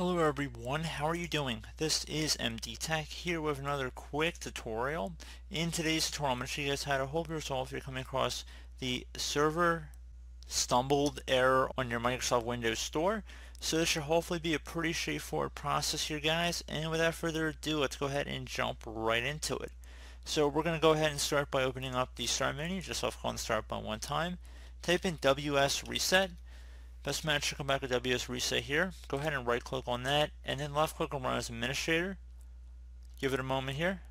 Hello everyone, how are you doing? This is MD Tech here with another quick tutorial. In today's tutorial, I'm going to show you guys how to hope yourself if you're coming across the server stumbled error on your Microsoft Windows Store. So this should hopefully be a pretty straightforward process here guys. And without further ado, let's go ahead and jump right into it. So we're going to go ahead and start by opening up the start menu. Just off on start by one time. Type in WS reset. Best match to come back with WS Reset here. Go ahead and right click on that and then left click on Run as Administrator. Give it a moment here.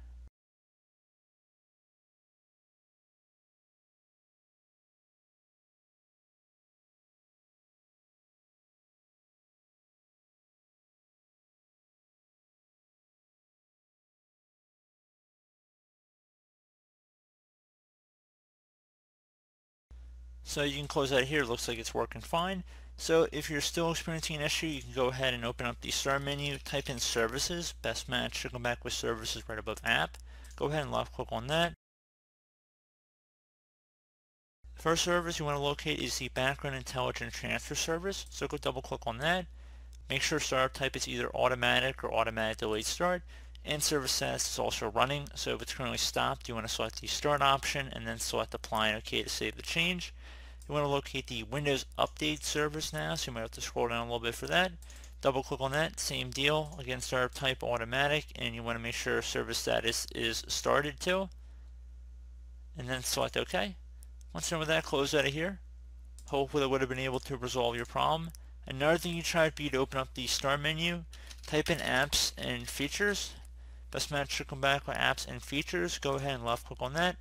So you can close that here, it looks like it's working fine. So if you're still experiencing an issue, you can go ahead and open up the start menu, type in services, best match should come back with services right above app. Go ahead and left click on that. The first service you want to locate is the background intelligent transfer service, so go double click on that. Make sure startup type is either automatic or automatic delayed start, and service status is also running, so if it's currently stopped, you want to select the start option and then select apply and OK to save the change. You want to locate the Windows Update service now, so you might have to scroll down a little bit for that. Double click on that, same deal. Again, startup type automatic, and you want to make sure service status is started to. And then select OK. Once done with that, close out of here. Hopefully that would have been able to resolve your problem. Another thing you try would be to open up the start menu, type in apps and features. Best match should come back with apps and features. Go ahead and left click on that.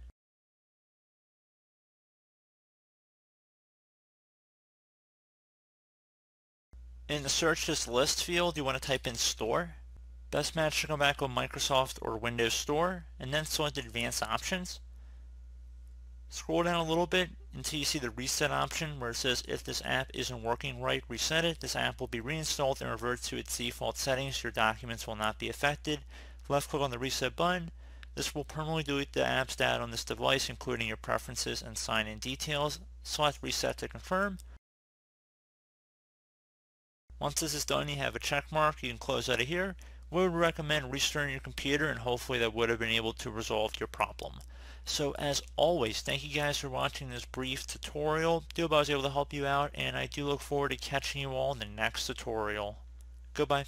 In the search this list field, you want to type in store. Best match to come back with Microsoft or Windows Store, and then select advanced options. Scroll down a little bit until you see the reset option where it says if this app isn't working right, reset it. This app will be reinstalled and revert to its default settings. Your documents will not be affected. Left click on the reset button. This will permanently delete the app's data on this device including your preferences and sign-in details. Select reset to confirm. Once this is done, you have a check mark. You can close out of here. We would recommend restarting your computer and hopefully that would have been able to resolve your problem. So as always, thank you guys for watching this brief tutorial. Do hope I was able to help you out and I do look forward to catching you all in the next tutorial. Goodbye.